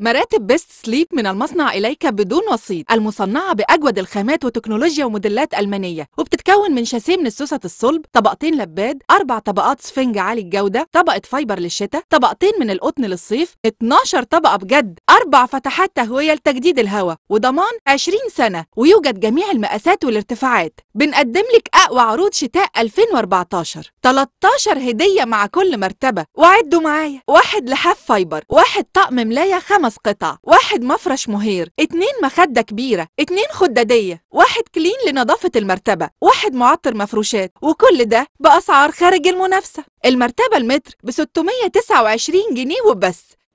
مراتب بيست سليب من المصنع إليك بدون وسيط المصنعة بأجود الخامات وتكنولوجيا وموديلات ألمانية وبتتكون من شاسيه من السوسة الصلب طبقتين لباد أربع طبقات سفنج عالي الجودة طبقة فايبر للشتاء طبقتين من القطن للصيف 12 طبقة بجد أربع فتحات تهوية لتجديد الهواء وضمان 20 سنة ويوجد جميع المقاسات والارتفاعات بنقدم لك أقوى عروض شتاء 2014 13 هدية مع كل مرتبة وعدوا معايا واحد لحاف فايبر واحد طقم ملاية خمس خمس قطع واحد مفرش مهير اتنين مخدة كبيرة اتنين خدادية واحد كلين لنظافة المرتبة واحد معطر مفروشات وكل ده بأسعار خارج المنافسة المرتبة المتر ب 629 جنيه وبس